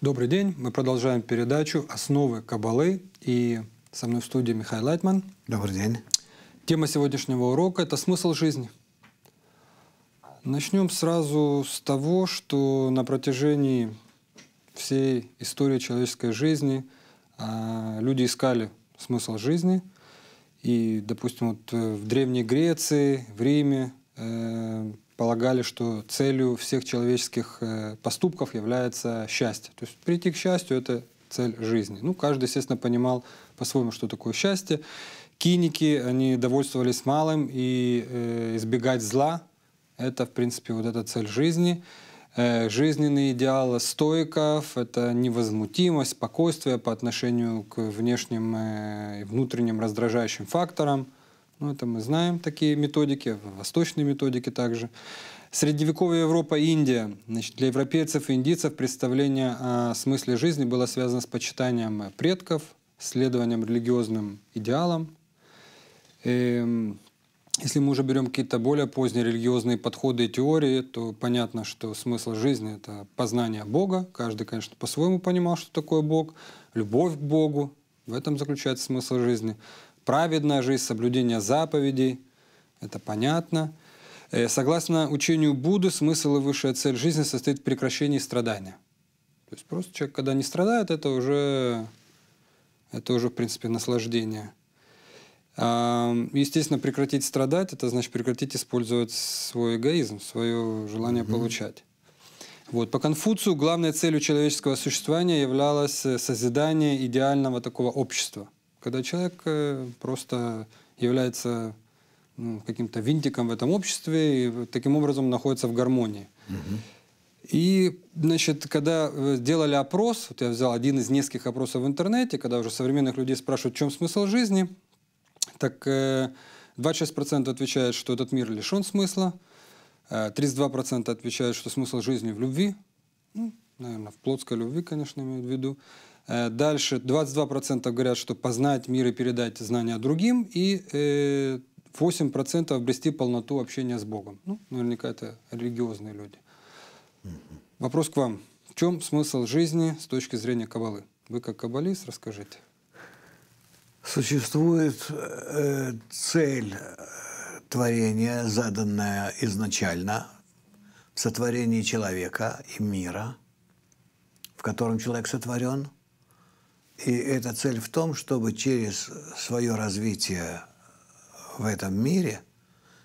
Добрый день. Мы продолжаем передачу «Основы Кабалы». И со мной в студии Михаил Лайтман. Добрый день. Тема сегодняшнего урока – это смысл жизни. Начнем сразу с того, что на протяжении всей истории человеческой жизни а, люди искали смысл жизни. И, допустим, вот э, в Древней Греции, в Риме, э, полагали, что целью всех человеческих э, поступков является счастье. То есть прийти к счастью — это цель жизни. Ну, каждый, естественно, понимал по-своему, что такое счастье. Киники, они довольствовались малым, и э, избегать зла — это, в принципе, вот эта цель жизни. Э, жизненный идеал стоиков — это невозмутимость, спокойствие по отношению к внешним э, и э, внутренним раздражающим факторам — ну, это мы знаем такие методики, восточные методики также. Средневековая Европа и Индия. Значит, для европейцев и индийцев представление о смысле жизни было связано с почитанием предков, следованием религиозным идеалам. И, эм, если мы уже берем какие-то более поздние религиозные подходы и теории, то понятно, что смысл жизни — это познание Бога. Каждый, конечно, по-своему понимал, что такое Бог. Любовь к Богу. В этом заключается смысл жизни праведная жизнь, соблюдение заповедей. Это понятно. Э, согласно учению Будды, смысл и высшая цель жизни состоит в прекращении страдания. То есть просто человек, когда не страдает, это уже, это уже в принципе, наслаждение. Естественно, прекратить страдать, это значит прекратить использовать свой эгоизм, свое желание mm-hmm. получать. Вот. По Конфуцию главной целью человеческого существования являлось э, созидание идеального такого общества – когда человек э, просто является ну, каким-то винтиком в этом обществе и таким образом находится в гармонии. И, значит, когда э, делали опрос, вот я взял один из нескольких опросов в интернете, когда уже современных людей спрашивают, в чем смысл жизни, так э, 26% отвечают, что этот мир лишен смысла, э, 32% отвечают, что смысл жизни в любви, ну, наверное, в плотской любви, конечно, имеют в виду, Э, дальше 22% говорят, что познать мир и передать знания другим, и 8% э, обрести полноту общения с Богом. Ну, наверняка это религиозные люди. Вопрос к вам. В чем смысл жизни с точки зрения Кабалы? Вы как кабалист, расскажите. Существует э, цель э, творения, заданная изначально в сотворении человека и мира, в котором человек сотворен – и эта цель в том, чтобы через свое развитие в этом мире,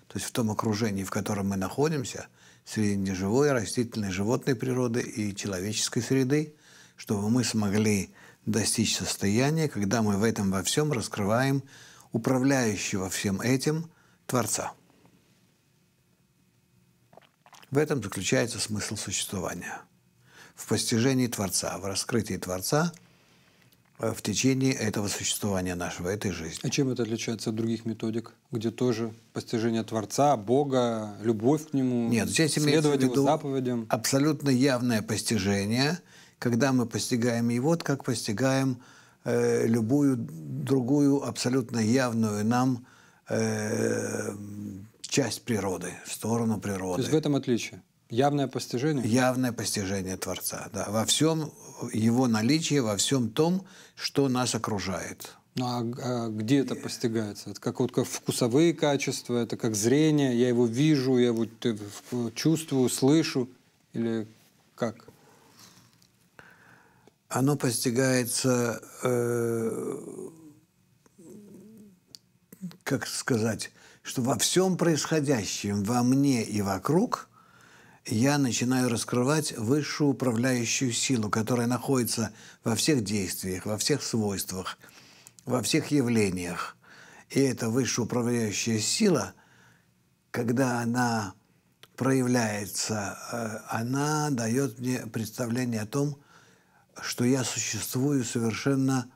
то есть в том окружении, в котором мы находимся, среди неживой, растительной, животной природы и человеческой среды, чтобы мы смогли достичь состояния, когда мы в этом во всем раскрываем управляющего всем этим Творца. В этом заключается смысл существования. В постижении Творца, в раскрытии Творца – Э, в течение этого существования нашего, этой жизни. А чем это отличается от других методик, где тоже постижение Творца, Бога, любовь к Нему, Нет, здесь следовать Его заповедям? Абсолютно явное постижение, когда мы постигаем Его, как постигаем э, любую другую абсолютно явную нам э, часть природы, в сторону природы. То есть в этом отличие? Явное постижение? Явное постижение Творца, да. Во всем его наличие во всем том, что нас окружает. Ну, а, а где это постигается? Это как вот как вкусовые качества, это как зрение, я его вижу, я его э, чувствую, слышу, или как? Оно постигается, э, как сказать, что во всем происходящем, во мне и вокруг – я начинаю раскрывать высшую управляющую силу, которая находится во всех действиях, во всех свойствах, во всех явлениях. И эта высшая управляющая сила, когда она проявляется, э, она дает мне представление о том, что я существую совершенно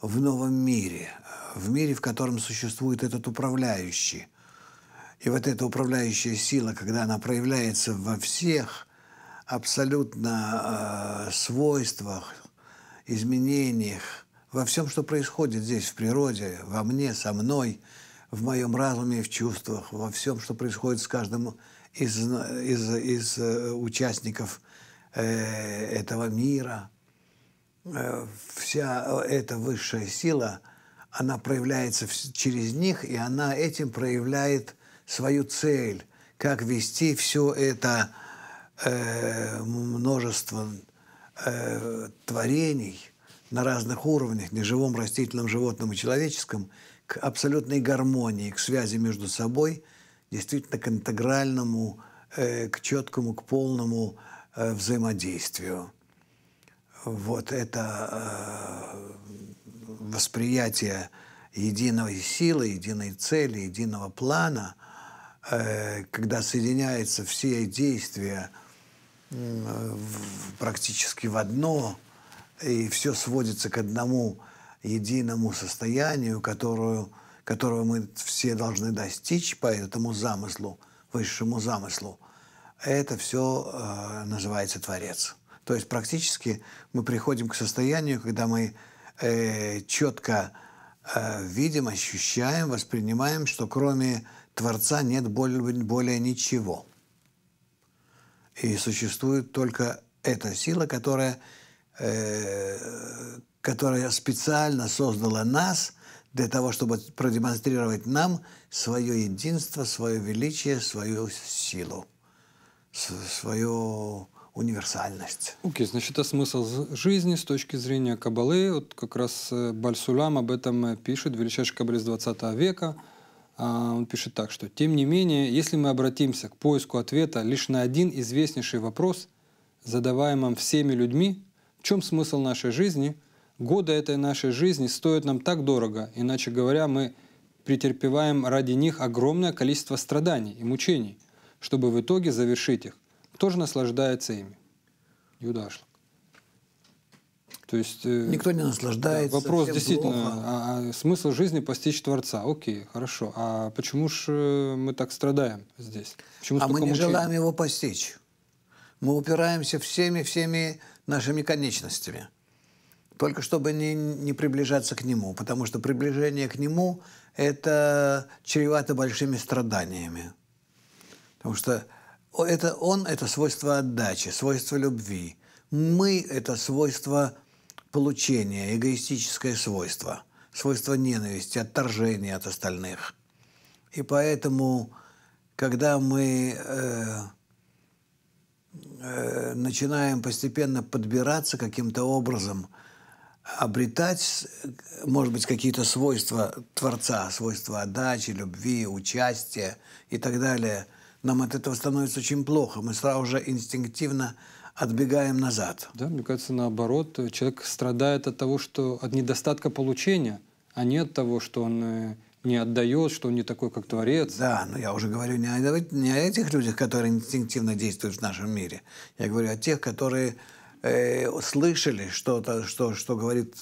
в новом мире, э, в мире, в котором существует этот управляющий. И вот эта управляющая сила, когда она проявляется во всех абсолютно э, свойствах, изменениях, во всем, что происходит здесь, в природе, во мне, со мной, в моем разуме, в чувствах, во всем, что происходит с каждым из, из, из э, участников э, этого мира, э, вся эта высшая сила, она проявляется в, через них, и она этим проявляет – свою цель, как вести все это э, множество э, творений на разных уровнях, неживом, растительном, животном и человеческом, к абсолютной гармонии, к связи между собой, действительно к интегральному, э, к четкому, к полному э, взаимодействию. Вот это э, восприятие единой силы, единой цели, единого плана – Э, когда соединяются все действия практически в одно, и все сводится к одному единому состоянию, которую, которого мы все должны достичь по этому замыслу, высшему замыслу, это все э, называется Творец. То есть практически мы приходим к состоянию, когда мы э, четко э, видим, ощущаем, воспринимаем, что кроме Творца нет более, более ничего. И существует только эта сила, которая, э, которая специально создала нас для того, чтобы продемонстрировать нам свое единство, свое величие, свою силу, свою универсальность. Окей, okay, значит, это смысл жизни с точки зрения Кабалы. Вот как раз э, Бальсулям об этом э, пишет, величайший каббалист 20 века – а, он пишет так, что «Тем не менее, если мы обратимся к поиску ответа лишь на один известнейший вопрос, задаваемым всеми людьми, в чем смысл нашей жизни, годы этой нашей жизни стоят нам так дорого, иначе говоря, мы претерпеваем ради них огромное количество страданий и мучений, чтобы в итоге завершить их. Кто же наслаждается ими?» Юдашла. То есть, э, Никто не наслаждается. вопрос действительно, а, а, смысл жизни постичь Творца. Окей, хорошо. А почему ж э, мы так страдаем здесь? Почему а мы не мучений? желаем его постичь. Мы упираемся всеми-всеми нашими конечностями. Только чтобы не, не приближаться к нему. Потому что приближение к нему – это чревато большими страданиями. Потому что это он – это свойство отдачи, свойство любви. Мы – это свойство получения, эгоистическое свойство, свойство ненависти, отторжения от остальных. И поэтому, когда мы э, э, начинаем постепенно подбираться каким-то образом, обретать, может быть, какие-то свойства Творца, свойства отдачи, любви, участия и так далее, нам от этого становится очень плохо. Мы сразу же инстинктивно отбегаем назад. Да, мне кажется, наоборот, человек страдает от того, что от недостатка получения, а не от того, что он э, не отдает, что он не такой, как Творец. Да, но я уже говорю не о, не о этих людях, которые инстинктивно действуют в нашем мире. Я говорю о тех, которые Э, слышали что-то, что, что говорит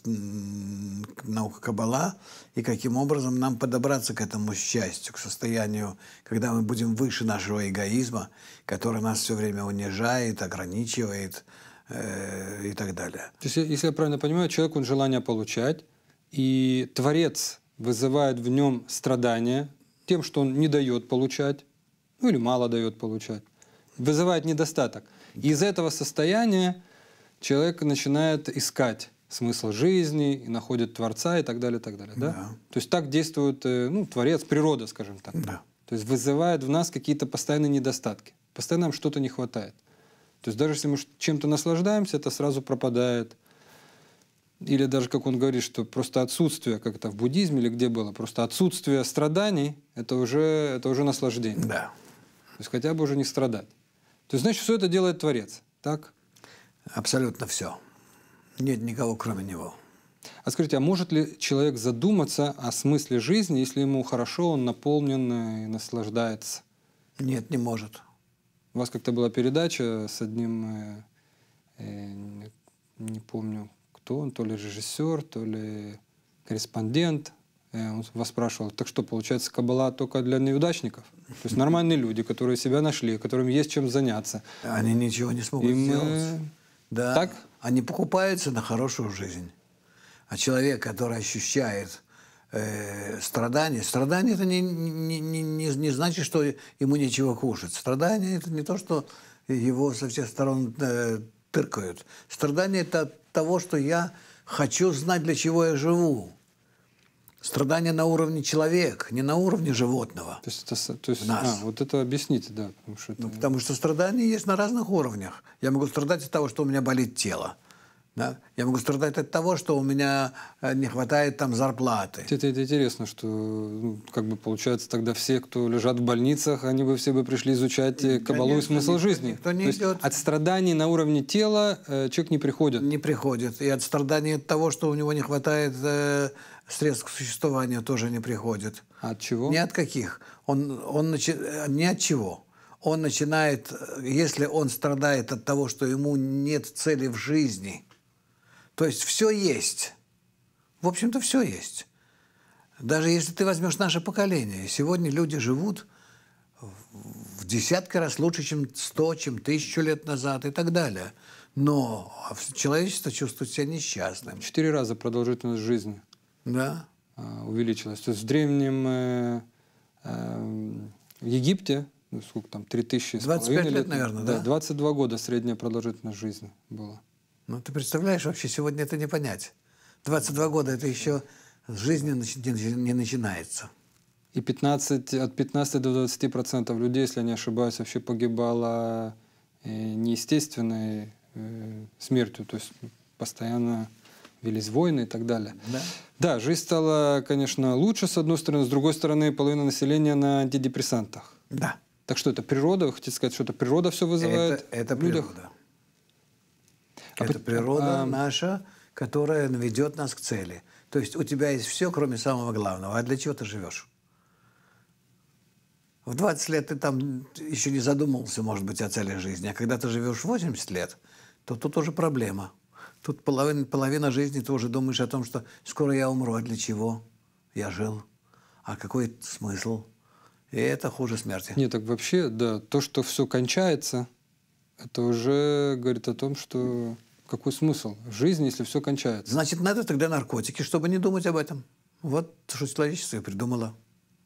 наука Каббала, и каким образом нам подобраться к этому счастью, к состоянию, когда мы будем выше нашего эгоизма, который нас все время унижает, ограничивает э, и так далее. То есть, если я правильно понимаю, человек, он желание получать, и Творец вызывает в нем страдания тем, что он не дает получать, ну или мало дает получать, вызывает недостаток. И из этого состояния человек начинает искать смысл жизни, и находит Творца и так далее, и так далее. Да? да. То есть так действует э, ну, Творец, природа, скажем так. Да. То есть вызывает в нас какие-то постоянные недостатки. Постоянно нам что-то не хватает. То есть даже если мы чем-то наслаждаемся, это сразу пропадает. Или даже, как он говорит, что просто отсутствие, как это в буддизме или где было, просто отсутствие страданий, это уже, это уже наслаждение. Да. То есть хотя бы уже не страдать. То есть, значит, все это делает Творец. Так? Абсолютно все. Нет никого, кроме него. А скажите, а может ли человек задуматься о смысле жизни, если ему хорошо, он наполнен э, и наслаждается? Нет, не может. У вас как-то была передача с одним, э, э не помню, кто он, то ли режиссер, то ли корреспондент. Э, он вас спрашивал, так что, получается, кабала только для неудачников? То есть нормальные люди, которые себя нашли, которым есть чем заняться. Они ничего не смогут сделать. Да. Так? Они покупаются на хорошую жизнь. А человек, который ощущает э, страдания, страдания это не, не, не, не, не значит, что ему нечего кушать. Страдания это не то, что его со всех сторон э, тыркают. Страдания это от того, что я хочу знать, для чего я живу. Страдания на уровне человека, не на уровне животного. То есть, это, то есть нас. А, вот это объясните, да. Потому что, это... ну, потому что страдания есть на разных уровнях. Я могу страдать от того, что у меня болит тело. Да? Я могу страдать от того, что у меня э, не хватает там зарплаты. Это, это интересно, что ну, как бы получается тогда все, кто лежат в больницах, они бы все бы пришли изучать э, кабалу и смысл никто, жизни. Никто не идет. Есть от страданий на уровне тела э, человек не приходит. Не приходит. И от страданий от того, что у него не хватает э, средств к существованию тоже не приходит. А от чего? Ни от каких. Он, он начи... Ни от чего. Он начинает, если он страдает от того, что ему нет цели в жизни, то есть все есть. В общем-то, все есть. Даже если ты возьмешь наше поколение, сегодня люди живут в десятки раз лучше, чем сто, чем тысячу лет назад и так далее. Но человечество чувствует себя несчастным. Четыре раза продолжительность жизни да. А, увеличилось. То есть в древнем э, э, Египте, ну, сколько там, 3000 25 лет, лет, наверное, да? да? 22 года средняя продолжительность жизни была. Ну, ты представляешь, вообще сегодня это не понять. 22 года – это еще жизни не начинается. И 15, от 15 до 20 процентов людей, если я не ошибаюсь, вообще погибало э, неестественной э, смертью, то есть постоянно велись войны и так далее. Да. да, жизнь стала, конечно, лучше, с одной стороны, с другой стороны, половина населения на антидепрессантах. Да. Так что это природа, вы хотите сказать, что это природа все вызывает? Это, это природа. А это природа а, а... наша, которая ведет нас к цели. То есть у тебя есть все, кроме самого главного. А для чего ты живешь? В 20 лет ты там еще не задумывался, может быть, о цели жизни. А когда ты живешь 80 лет, то тут уже проблема – Тут половина, половина жизни тоже думаешь о том, что скоро я умру, а для чего я жил? А какой смысл? И это хуже смерти. Нет, так вообще, да, то, что все кончается, это уже говорит о том, что какой смысл в жизни, если все кончается? Значит, надо тогда наркотики, чтобы не думать об этом. Вот что человечество и придумало.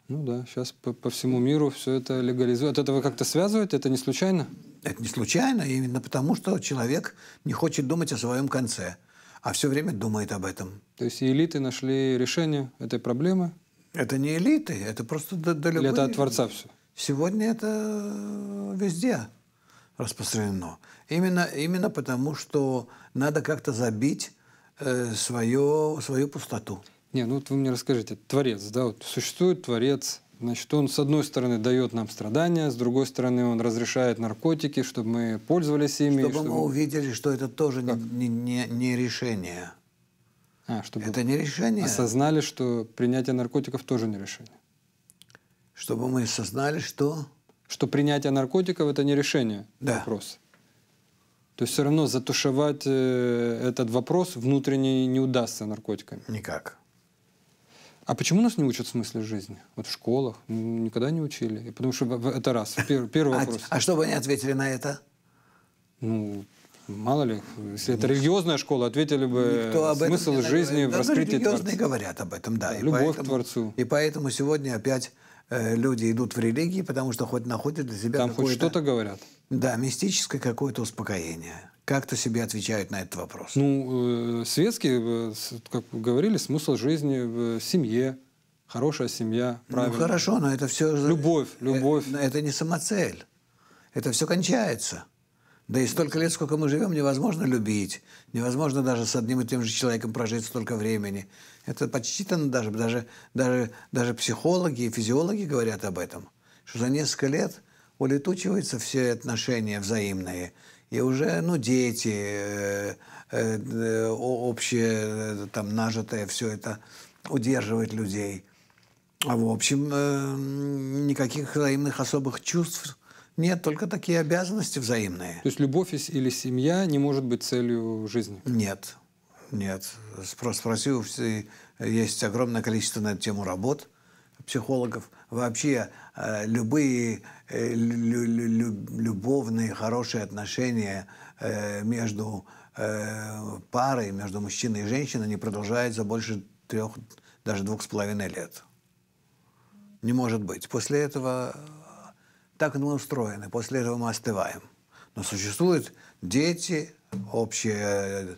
Ну да, сейчас по, по всему миру все это легализуют. Это вы как-то связываете? Это не случайно? Это не случайно, именно потому, что человек не хочет думать о своем конце, а все время думает об этом. То есть элиты нашли решение этой проблемы? Это не элиты, это просто далеко. Или это от Творца все? Сегодня это везде распространено. Именно, именно потому, что надо как-то забить э, свое, свою пустоту. Не, ну вот вы мне расскажите, творец, да, вот существует творец, Значит, он, с одной стороны, дает нам страдания, с другой стороны, он разрешает наркотики, чтобы мы пользовались ими. Чтобы, чтобы... мы увидели, что это тоже как? не, не, не решение. А, чтобы это не решение. Осознали, что принятие наркотиков тоже не решение. Чтобы мы осознали, что... Что принятие наркотиков – это не решение да. вопроса. То есть все равно затушевать э, этот вопрос внутренне не удастся наркотиками. Никак. А почему нас не учат в смысле жизни? Вот в школах никогда не учили. Потому что это раз. Первый, а вопрос. А, а что бы они ответили на это? Ну, мало ли, если это религиозная школа, ответили бы Никто об смысл жизни в ну, раскрытии религиозные творца. говорят об этом, да. да любовь поэтому, к Творцу. И поэтому сегодня опять э, люди идут в религии, потому что хоть находят для себя Там хоть что-то говорят. Да, мистическое какое-то успокоение как-то себе отвечают на этот вопрос? Ну, э, светские, э, как говорили, смысл жизни в э, семье, хорошая семья, ну, правильно. Ну, хорошо, но это все... Любовь, э, любовь. Это, это не самоцель. Это все кончается. Да и столько лет, сколько мы живем, невозможно любить. Невозможно даже с одним и тем же человеком прожить столько времени. Это подсчитано даже, даже, даже, даже психологи и физиологи говорят об этом, что за несколько лет улетучиваются все отношения взаимные – и уже, ну, дети, э, э, общее, э, там, нажитое, все это удерживает людей. А в общем, э, никаких взаимных особых чувств нет, только такие обязанности взаимные. То есть любовь или семья не может быть целью жизни? Нет, нет. Спросил, есть огромное количество на эту тему работ – психологов вообще э, любые э, любовные хорошие отношения э, между парой, между мужчиной и женщиной не продолжаются больше трех, даже двух с половиной лет. Не может быть. После этого так мы устроены, после этого мы остываем. Но существуют дети, общее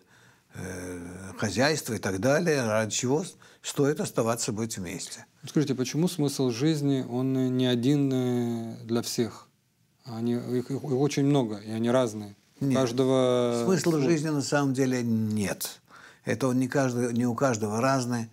э, хозяйство и так далее, ради чего стоит оставаться быть вместе. Скажите, почему смысл жизни, он э, не один э, для всех? Они, их, их очень много, и они разные. Нет. Каждого... Э, Смысла жизни на самом деле нет. Это он не, каждый, не у каждого разный.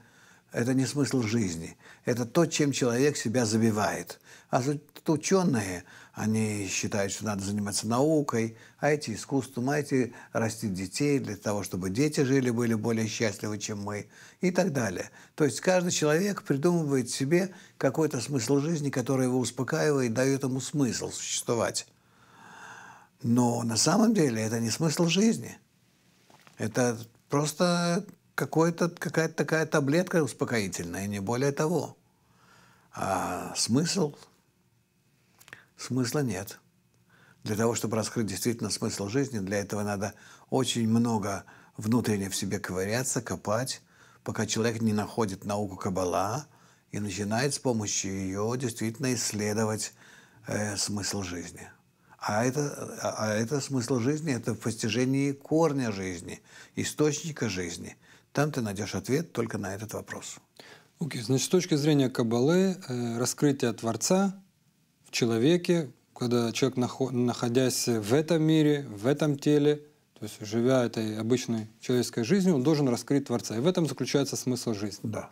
Это не смысл жизни. Это то, чем человек себя забивает. А тут ученые, они считают, что надо заниматься наукой, а эти искусством, а эти растить детей для того, чтобы дети жили, были более счастливы, чем мы, и так далее. То есть каждый человек придумывает себе какой-то смысл жизни, который его успокаивает, дает ему смысл существовать. Но на самом деле это не смысл жизни. Это просто какая-то такая таблетка успокоительная, не более того. А смысл смысла нет. Для того, чтобы раскрыть действительно смысл жизни, для этого надо очень много внутренне в себе ковыряться, копать, пока человек не находит науку Каббала и начинает с помощью ее действительно исследовать э, смысл жизни. А это, а, а это смысл жизни, это в постижении корня жизни, источника жизни. Там ты найдешь ответ только на этот вопрос. Окей, okay, значит, с точки зрения Каббалы, э, раскрытие Творца человеке, когда человек, находясь в этом мире, в этом теле, то есть живя этой обычной человеческой жизнью, он должен раскрыть Творца. И в этом заключается смысл жизни. Да.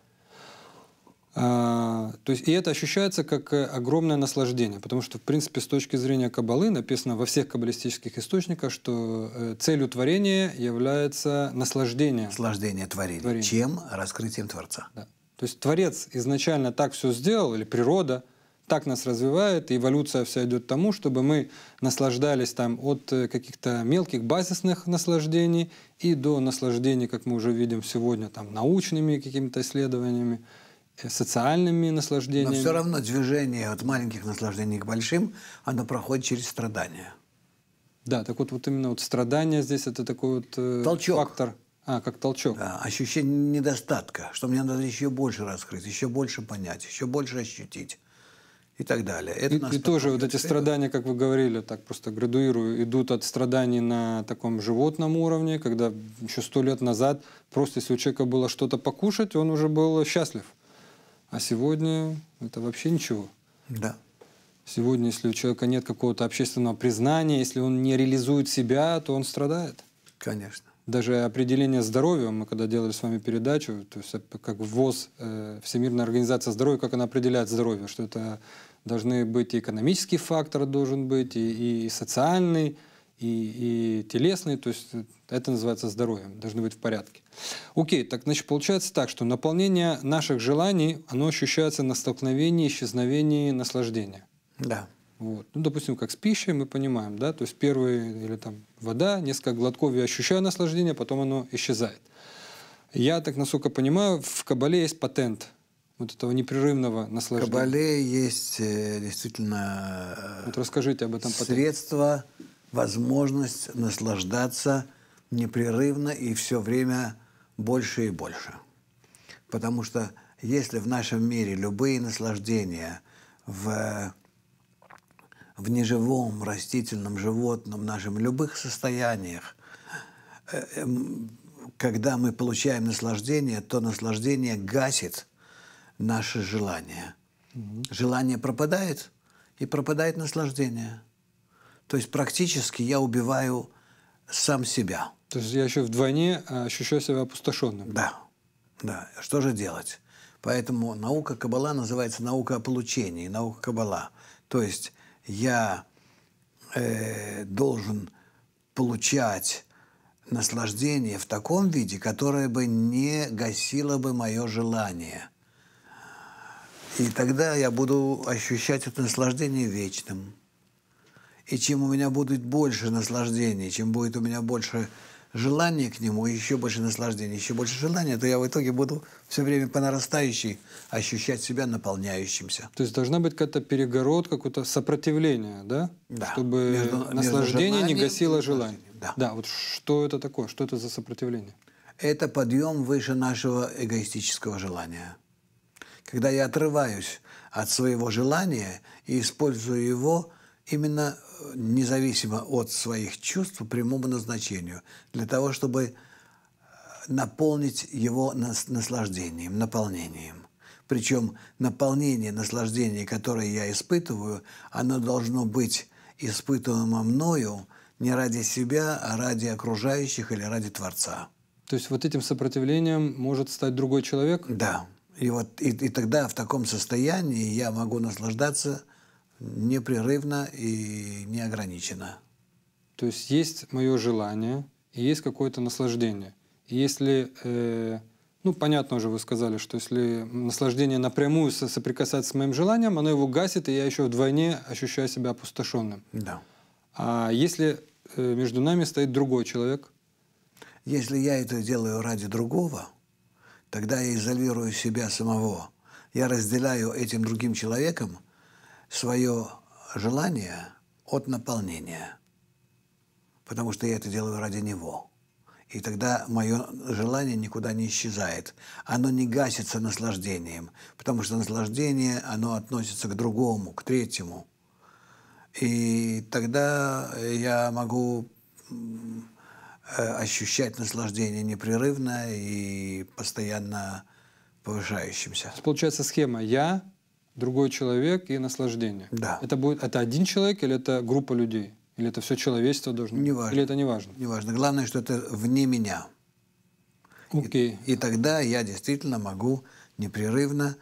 А, то есть, и это ощущается как э, огромное наслаждение, потому что, в принципе, с точки зрения Кабалы написано во всех каббалистических источниках, что э, целью творения является наслаждение. Наслаждение творения. творения. Чем? Раскрытием Творца. Да. То есть Творец изначально так все сделал, или природа, так нас развивает, и эволюция вся идет к тому, чтобы мы наслаждались там от э, каких-то мелких базисных наслаждений и до наслаждений, как мы уже видим сегодня, там, научными какими-то исследованиями, э, социальными наслаждениями. Но все равно движение от маленьких наслаждений к большим, оно проходит через страдания. Да, так вот, вот именно вот страдания здесь это такой вот э, толчок. фактор. А, как толчок. Да, ощущение недостатка, что мне надо еще больше раскрыть, еще больше понять, еще больше ощутить и так далее. Это и, и тоже вот эти страдания, как вы говорили, так просто градуирую, идут от страданий на таком животном уровне, когда еще сто лет назад просто если у человека было что-то покушать, он уже был счастлив. А сегодня это вообще ничего. Да. Сегодня, если у человека нет какого-то общественного признания, если он не реализует себя, то он страдает. Конечно даже определение здоровья, мы когда делали с вами передачу, то есть как ВОЗ, э, Всемирная организация здоровья, как она определяет здоровье, что это должны быть и экономический фактор должен быть, и, и социальный, и, и телесный, то есть это называется здоровьем, должны быть в порядке. Окей, так значит получается так, что наполнение наших желаний, оно ощущается на столкновении, исчезновении наслаждения. Да. Вот. Ну, допустим, как с пищей мы понимаем, да, то есть первые, или там вода, несколько глотков я ощущаю наслаждение, потом оно исчезает. Я так, насколько понимаю, в Кабале есть патент вот этого непрерывного наслаждения. В Кабале есть э, действительно э, вот расскажите об этом средство, патент. возможность наслаждаться непрерывно и все время больше и больше. Потому что если в нашем мире любые наслаждения в в неживом растительном животном нашем любых состояниях, э, эм, когда мы получаем наслаждение, то наслаждение гасит наше желание. Угу. Желание пропадает, и пропадает наслаждение. То есть практически я убиваю сам себя. То есть я еще вдвойне э, ощущаю себя опустошенным. Да, да. Что же делать? Поэтому наука Каббала называется наука о получении, наука Каббала. То есть я э, должен получать наслаждение в таком виде, которое бы не гасило бы мое желание. И тогда я буду ощущать это наслаждение вечным. И чем у меня будет больше наслаждения, чем будет у меня больше желание к нему, еще больше наслаждения, еще больше желания, то я в итоге буду все время по нарастающей ощущать себя наполняющимся. То есть должна быть какая-то перегородка, какое-то сопротивление, да? Да. Чтобы между, наслаждение между не гасило желание. Да. да, вот что это такое, что это за сопротивление? Это подъем выше нашего эгоистического желания. Когда я отрываюсь от своего желания и использую его – именно э, независимо от своих чувств прямому назначению, для того, чтобы э, наполнить его наслаждением, наполнением. Причем наполнение, наслаждение, которое я испытываю, оно должно быть испытываемо мною не ради себя, а ради окружающих или ради Творца. То есть вот этим сопротивлением может стать другой человек? Да. И вот и, и тогда в таком состоянии я могу наслаждаться непрерывно и неограниченно. То есть есть мое желание и есть какое-то наслаждение. И если, э, ну понятно уже вы сказали, что если наслаждение напрямую соприкасается с моим желанием, оно его гасит, и я еще вдвойне ощущаю себя опустошенным. Да. А если э, между нами стоит другой человек? Если я это делаю ради другого, тогда я изолирую себя самого. Я разделяю этим другим человеком – свое желание от наполнения, потому что я это делаю ради него. И тогда мое желание никуда не исчезает. Оно не гасится наслаждением, потому что наслаждение, оно относится к другому, к третьему. И тогда я могу э, ощущать наслаждение непрерывно и постоянно повышающимся. Получается схема «я», другой человек и наслаждение. Да. Это будет это один человек или это группа людей? Или это все человечество должно быть? Неважно. Или это не важно? Не важно. Главное, что это вне меня. Okay. И, и тогда я действительно могу непрерывно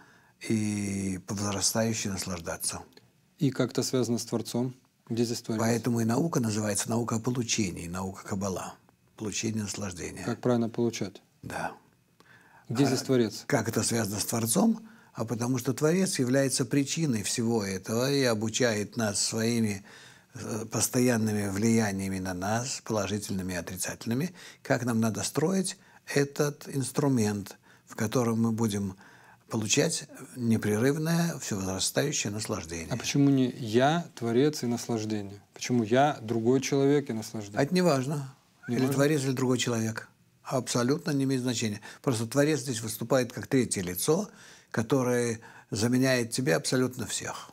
и возрастающе наслаждаться. И как это связано с Творцом? Где здесь Творец? Поэтому и наука называется наука о получении, наука кабала Получение наслаждения. Как правильно получать? Да. Где а здесь Творец? Как это связано с Творцом? а потому что Творец является причиной всего этого и обучает нас своими э, постоянными влияниями на нас, положительными и отрицательными, как нам надо строить этот инструмент, в котором мы будем получать непрерывное, все возрастающее наслаждение. А почему не я, творец и наслаждение? Почему я, другой человек и наслаждение? А это не важно. Не или важно? творец, или другой человек. Абсолютно не имеет значения. Просто творец здесь выступает как третье лицо, который заменяет тебе абсолютно всех.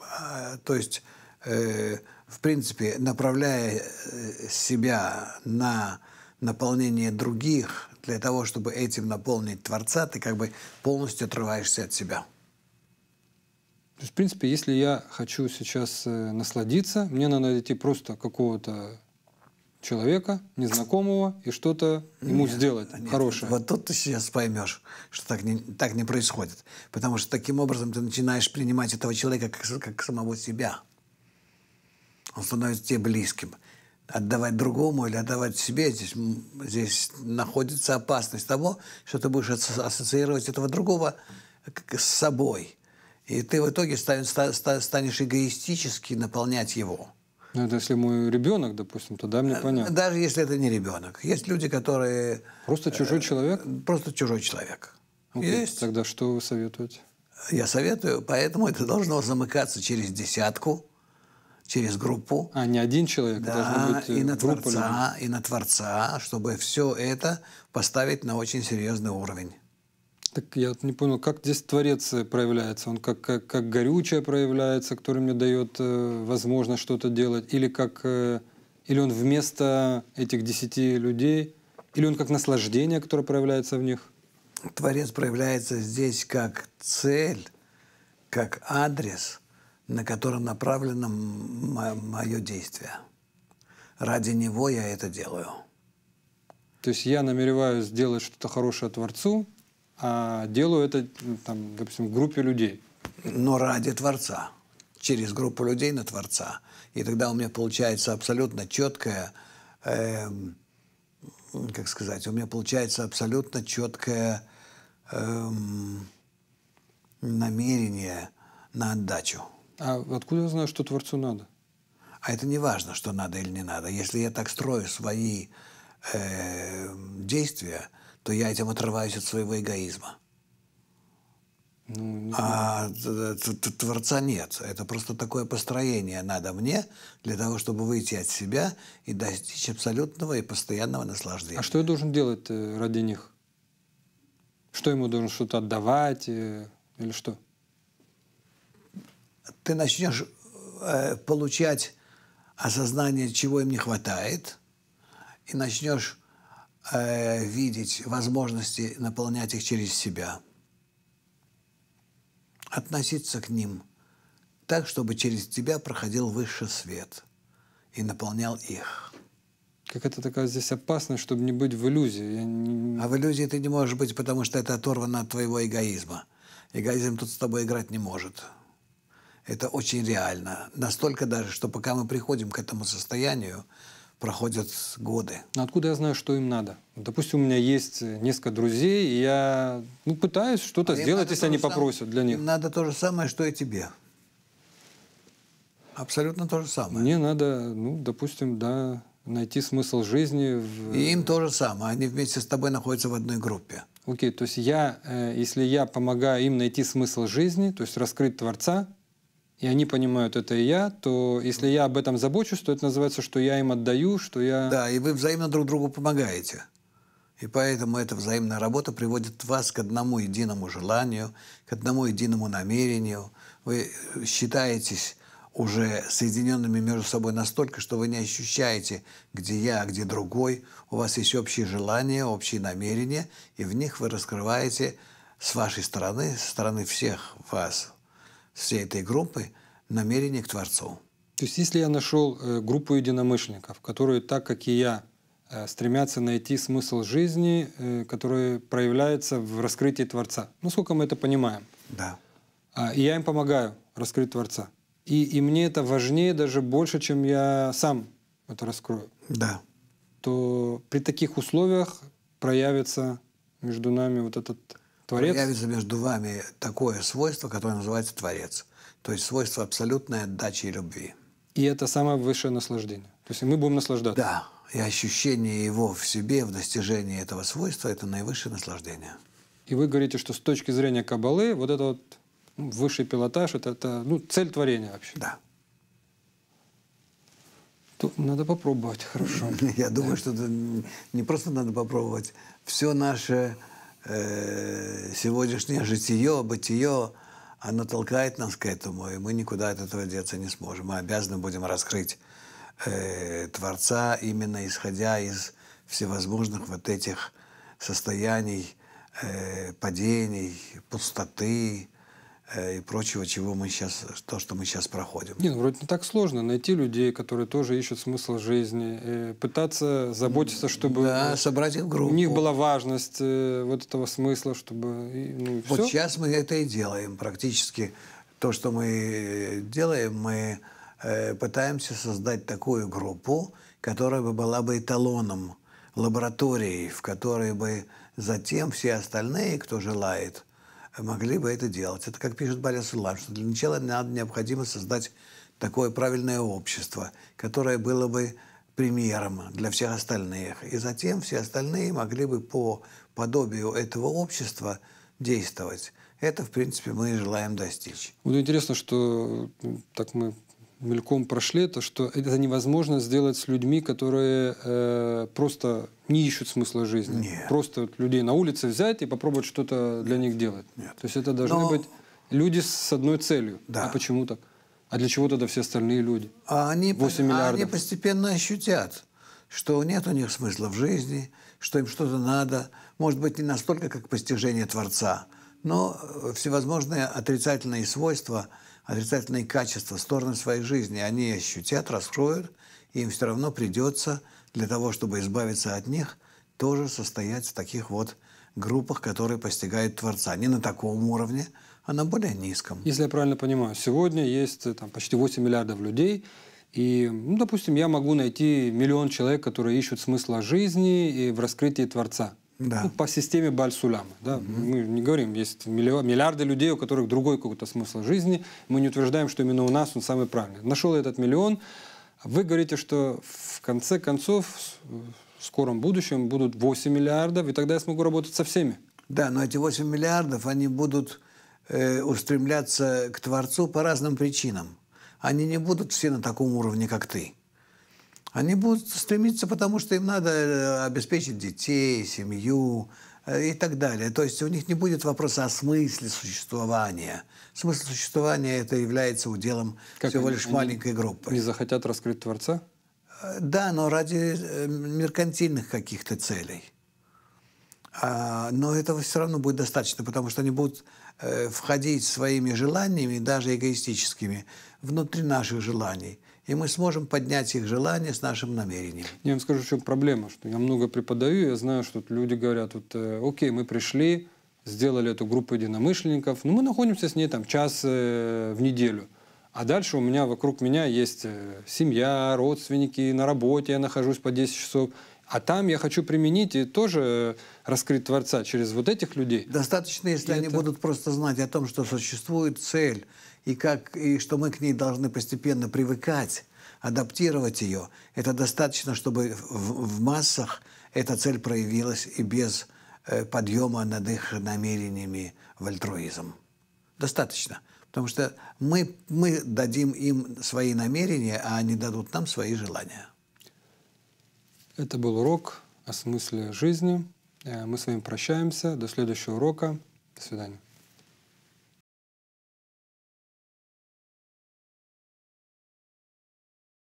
А, то есть, э, в принципе, направляя э, себя на наполнение других, для того, чтобы этим наполнить Творца, ты как бы полностью отрываешься от себя. То есть, в принципе, если я хочу сейчас э, насладиться, мне надо найти просто какого-то человека, незнакомого, и что-то ему нет, сделать нет, хорошее. Вот тут ты сейчас поймешь, что так не, так не происходит. Потому что таким образом ты начинаешь принимать этого человека как, как самого себя. Он становится тебе близким. Отдавать другому или отдавать себе, здесь, здесь находится опасность того, что ты будешь ассоциировать этого другого с собой. И ты в итоге станешь станешь эгоистически наполнять его. Но ну, это если мой ребенок, допустим, тогда мне э, понятно. Даже если это не ребенок. Есть люди, которые... Просто э, чужой человек? Просто чужой человек. Окей. Ну, Есть. Тогда что вы советуете? Я советую, поэтому это должно замыкаться через десятку, через группу. А не один человек, а да, быть э, и на творца, людей. и на творца, чтобы все это поставить на очень серьезный уровень так я не понял, как здесь Творец э, проявляется? Он как, как, как горючее проявляется, которое мне дает э, возможность что-то делать? Или, как, э, или он вместо этих десяти людей? Или он как наслаждение, которое проявляется в них? Творец проявляется здесь как цель, как адрес, на котором направлено мое действие. Ради него я это делаю. То есть я намереваюсь сделать что-то хорошее Творцу, а делаю это, ну, там, допустим, в группе людей. Но ради Творца, через группу людей на Творца. И тогда у меня получается абсолютно четкое, э, эм, как сказать, у меня получается абсолютно четкое э, намерение на отдачу. А откуда я знаю, что Творцу надо? А это не важно, что надо или не надо. Если я так строю свои э, действия, то я этим отрываюсь от своего эгоизма. Ну, а творца нет. Это просто такое построение надо мне для того, чтобы выйти от себя и достичь абсолютного и постоянного наслаждения. А что я должен делать э, ради них? Что ему должен что-то отдавать э, или что? Ты начнешь э, получать осознание, чего им не хватает, и начнешь э, видеть возможности наполнять их через себя. Относиться к ним так, чтобы через тебя проходил высший свет и наполнял их. Как это такая здесь опасность, чтобы не быть в иллюзии. Я не... А в иллюзии ты не можешь быть, потому что это оторвано от твоего эгоизма. Эгоизм тут с тобой играть не может. Это очень реально. Настолько даже, что пока мы приходим к этому состоянию, проходят годы. Откуда я знаю, что им надо? Допустим, у меня есть э, несколько друзей, и я ну, пытаюсь что-то а сделать, если они сам... попросят для них. Им надо то же самое, что и тебе. Абсолютно то же самое. Мне надо, ну, допустим, да, найти смысл жизни. В... И им то же самое. Они вместе с тобой находятся в одной группе. Окей, okay, то есть я, э, если я помогаю им найти смысл жизни, то есть раскрыть Творца, и они понимают это и я, то если я об этом забочусь, то это называется, что я им отдаю, что я... Да, и вы взаимно друг другу помогаете. И поэтому эта взаимная работа приводит вас к одному единому желанию, к одному единому намерению. Вы считаетесь уже соединенными между собой настолько, что вы не ощущаете, где я, а где другой. У вас есть общие желания, общие намерения, и в них вы раскрываете с вашей стороны, со стороны всех вас, всей этой группы намерение к Творцу. То есть если я нашел э, группу единомышленников, которые так, как и я, э, стремятся найти смысл жизни, э, который проявляется в раскрытии Творца. ну сколько мы это понимаем? Да. А, и я им помогаю раскрыть Творца. И, и мне это важнее даже больше, чем я сам это раскрою. Да. То при таких условиях проявится между нами вот этот Творец? Появится между вами такое свойство, которое называется Творец. То есть свойство абсолютной отдачи и любви. И это самое высшее наслаждение. То есть мы будем наслаждаться. Да. И ощущение его в себе, в достижении этого свойства – это наивысшее наслаждение. И вы говорите, что с точки зрения Кабалы вот это вот ну, высший пилотаж – это, это ну, цель творения вообще. Да. Тут надо попробовать, хорошо. Я думаю, что не просто надо попробовать. Все наше э, сегодняшнее житие, бытие, оно толкает нас к этому, и мы никуда от этого деться не сможем. Мы обязаны будем раскрыть э, Творца именно исходя из всевозможных вот этих состояний, э, падений, пустоты, Э, и прочего, чего мы сейчас, то, что мы сейчас проходим. Не, ну, вроде не так сложно найти людей, которые тоже ищут смысл жизни, э, пытаться заботиться, чтобы да, собрать их группу. у них была важность э, вот этого смысла, чтобы ну, вот все. сейчас мы это и делаем практически. То, что мы делаем, мы пытаемся создать такую группу, которая бы была бы эталоном лабораторией, в которой бы затем все остальные, кто желает, могли бы это делать. Это, как пишет Борис Улан, что для начала надо, необходимо создать такое правильное общество, которое было бы примером для всех остальных. И затем все остальные могли бы по подобию этого общества действовать. Это, в принципе, мы и желаем достичь. Вот интересно, что так мы мельком прошли, это, что это невозможно сделать с людьми, которые э, просто не ищут смысла жизни. Нет. Просто людей на улице взять и попробовать что-то для них делать. Нет. То есть это должны Но... быть люди с одной целью. Да. А почему так? А для чего тогда все остальные люди? А они, 8 а миллиардов. А они постепенно ощутят, что нет у них смысла в жизни, что им что-то надо. Может быть, не настолько, как постижение Творца, но э, всевозможные отрицательные свойства – отрицательные качества, стороны своей жизни, они ощутят, раскроют, и им все равно придется для того, чтобы избавиться от них, тоже состоять в таких вот группах, которые постигают Творца. Не на таком уровне, а на более низком. Если я правильно понимаю, сегодня есть э, там, почти 8 миллиардов людей, и, ну, допустим, я могу найти миллион человек, которые ищут смысла жизни и в раскрытии Творца да. ну, по системе баль Да? Угу. Мы не говорим, есть миллиарды людей, у которых другой какой-то смысл жизни. Мы не утверждаем, что именно у нас он самый правильный. Нашел этот миллион. Вы говорите, что в конце концов, в скором будущем будут 8 миллиардов, и тогда я смогу работать со всеми. Да, но эти 8 миллиардов, они будут э, устремляться к Творцу по разным причинам. Они не будут все на таком уровне, как ты. Они будут стремиться, потому что им надо э, обеспечить детей, семью э, и так далее. То есть у них не будет вопроса о смысле существования. Смысл существования это является уделом как всего они, лишь маленькой группы. Не захотят раскрыть Творца? Э, да, но ради меркантильных каких-то целей. А, но этого все равно будет достаточно, потому что они будут входить своими желаниями, даже эгоистическими, внутри наших желаний – и мы сможем поднять их желание с нашим намерением. Я вам скажу, в чем проблема, что я много преподаю, я знаю, что люди говорят, вот, э, окей, мы пришли, сделали эту группу единомышленников, но мы находимся с ней там час э, в неделю. А дальше у меня вокруг меня есть э, семья, родственники, на работе я нахожусь по 10 часов. А там я хочу применить и тоже раскрыть Творца через вот этих людей. Достаточно, если и они это... будут просто знать о том, что существует цель, и, как, и что мы к ней должны постепенно привыкать, адаптировать ее. Это достаточно, чтобы в, в массах эта цель проявилась и без э, подъема над их намерениями в альтруизм. Достаточно. Потому что мы, мы дадим им свои намерения, а они дадут нам свои желания. Это был урок о смысле жизни. Э, мы с вами прощаемся. До следующего урока. До свидания.